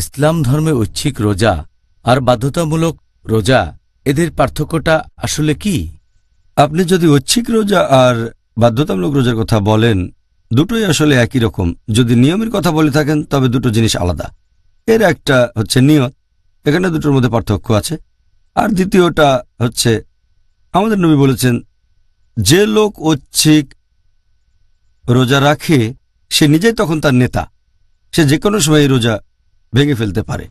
ইসলাম ধর্মে ঐচ্ছিক রোজা আর বাধ্যতামূলক রোজা এদের পার্থক্যটা আসলে কি আপনি যদি ঐচ্ছিক রোজা আর বাধ্যতামূলক রোজার কথা বলেন দুটোই আসলে একই রকম যদি নিয়মের কথা বলে থাকেন তবে দুটো জিনিস আলাদা এর একটা হচ্ছে নিয়ত এখানে দুটোর মধ্যে পার্থক্য আছে আর দ্বিতীয়টা হচ্ছে আমাদের নবী বলেছেন যে লোক ঐচ্ছিক রোজা রাখে সে নিজেই তখন তার নেতা সে যে কোনো সময় রোজা ভেঙে ফেলতে পারে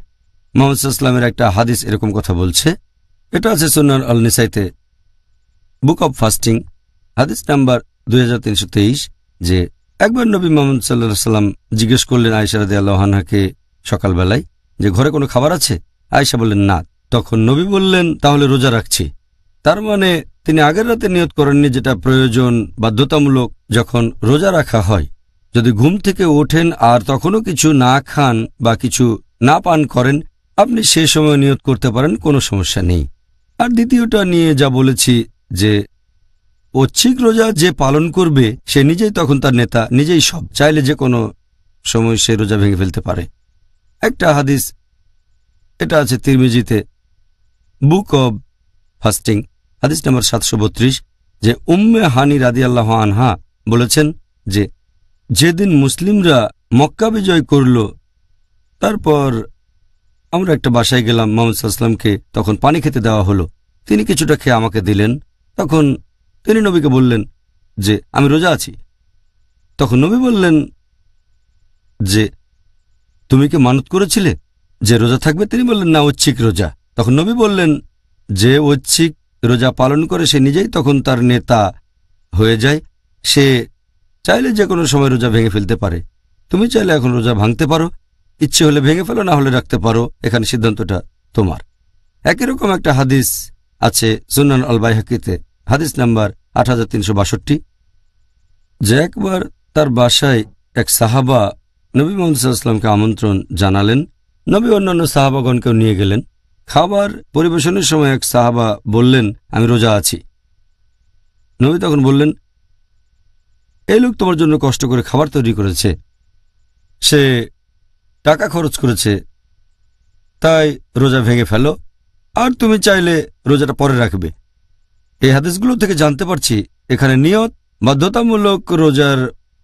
মোহাম্মদ ইসলামের একটা হাদিস এরকম কথা বলছে এটা আছে সোনার আল নিসাইতে বুক অব ফাস্টিং হাদিস নাম্বার দুই যে একবার নবী মোহাম্মদ সাল্লা সাল্লাম জিজ্ঞেস করলেন আয়সারদি আল্লাহানহাকে সকালবেলায় যে ঘরে কোনো খাবার আছে আয়সা বললেন না তখন নবী বললেন তাহলে রোজা রাখছি তার মানে তিনি আগের রাতে নিয়োগ করেননি যেটা প্রয়োজন বাধ্যতামূলক যখন রোজা রাখা হয় যদি ঘুম থেকে ওঠেন আর তখনও কিছু না খান বা কিছু না পান করেন আপনি সে সময় নিয়োগ করতে পারেন কোনো সমস্যা নেই আর দ্বিতীয়টা নিয়ে যা বলেছি যে ঐচ্ছিক রোজা যে পালন করবে সে নিজেই তখন তার নেতা নিজেই সব চাইলে যে কোনো সময় সে রোজা ভেঙে ফেলতে পারে একটা হাদিস এটা আছে তিরমিজিতে বুক অব ফাস্টিং হাদিস নাম্বার সাতশো যে উম্মে হানি রাদি আল্লাহ আনহা বলেছেন যে যেদিন মুসলিমরা মক্কা বিজয় করল তারপর আমরা একটা বাসায় গেলাম মোহাম্মদ সাল্লামকে তখন পানি খেতে দেওয়া হলো তিনি কিছুটা খেয়ে আমাকে দিলেন তখন তিনি নবীকে বললেন যে আমি রোজা আছি তখন নবী বললেন যে তুমি কি মানত করেছিলে যে রোজা থাকবে তিনি বললেন না ঐচ্ছিক রোজা তখন নবী বললেন যে ঐচ্ছিক রোজা পালন করে সে নিজেই তখন তার নেতা হয়ে যায় সে চাইলে যে কোনো সময় রোজা ভেঙে ফেলতে পারে তুমি চাইলে এখন রোজা ভাঙতে পারো ইচ্ছে হলে ভেঙে ফেলো না হলে রাখতে পারো এখানে সিদ্ধান্তটা তোমার একই রকম একটা হাদিস আছে সুনান অলবাই হাকিতে হাদিস নাম্বার আট যে একবার তার বাসায় এক সাহাবা নবী মোহাম্মদসাল্লামকে আমন্ত্রণ জানালেন নবী অন্যান্য সাহাবাগণকেও নিয়ে গেলেন খাবার পরিবেশনের সময় এক সাহাবা বললেন আমি রোজা আছি নবী তখন বললেন এই লোক তোমার জন্য কষ্ট করে খাবার তৈরি করেছে সে টাকা খরচ করেছে তাই রোজা ভেঙে ফেলো আর তুমি চাইলে রোজাটা পরে রাখবে এই হাদিসগুলো থেকে জানতে পারছি এখানে নিয়ত বাধ্যতামূলক রোজার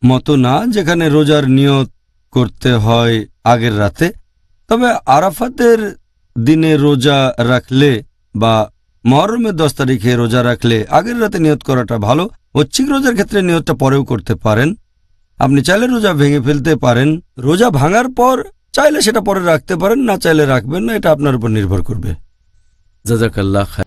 মতো না যেখানে রোজার নিয়ত করতে হয় আগের রাতে তবে আরাফাতের দিনে রোজা রাখলে বা মহরমের দশ তারিখে রোজা রাখলে আগের রাতে নিয়ত করাটা ভালো ঐচ্ছিক রোজার ক্ষেত্রে নিয়তটা পরেও করতে পারেন আপনি চাইলে রোজা ভেঙে ফেলতে পারেন রোজা ভাঙার পর চাইলে সেটা পরে রাখতে পারেন না চাইলে রাখবেন না এটা আপনার উপর নির্ভর করবে জাজাকাল্লা